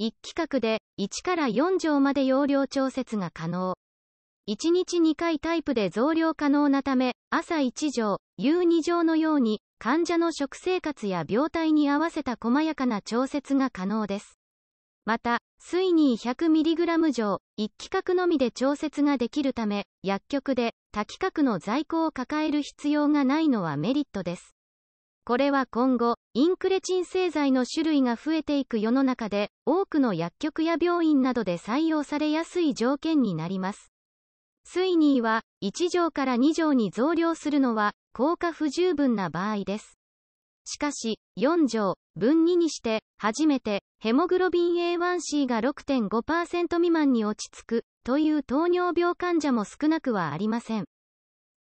1規格で1から4畳まで容量調節が可能。1日2回タイプで増量可能なため、朝1錠、夕2錠のように、患者の食生活や病態に合わせた細やかな調節が可能です。また、水に 100mg 錠、1規格のみで調節ができるため、薬局で多規格の在庫を抱える必要がないのはメリットです。これは今後、インクレチン製剤の種類が増えていく世の中で、多くの薬局や病院などで採用されやすい条件になります。スイニーは、1錠から2錠に増量するのは、効果不十分な場合です。しかし、4錠、分2にして、初めて、ヘモグロビン A1C が6.5%未満に落ち着く、という糖尿病患者も少なくはありません。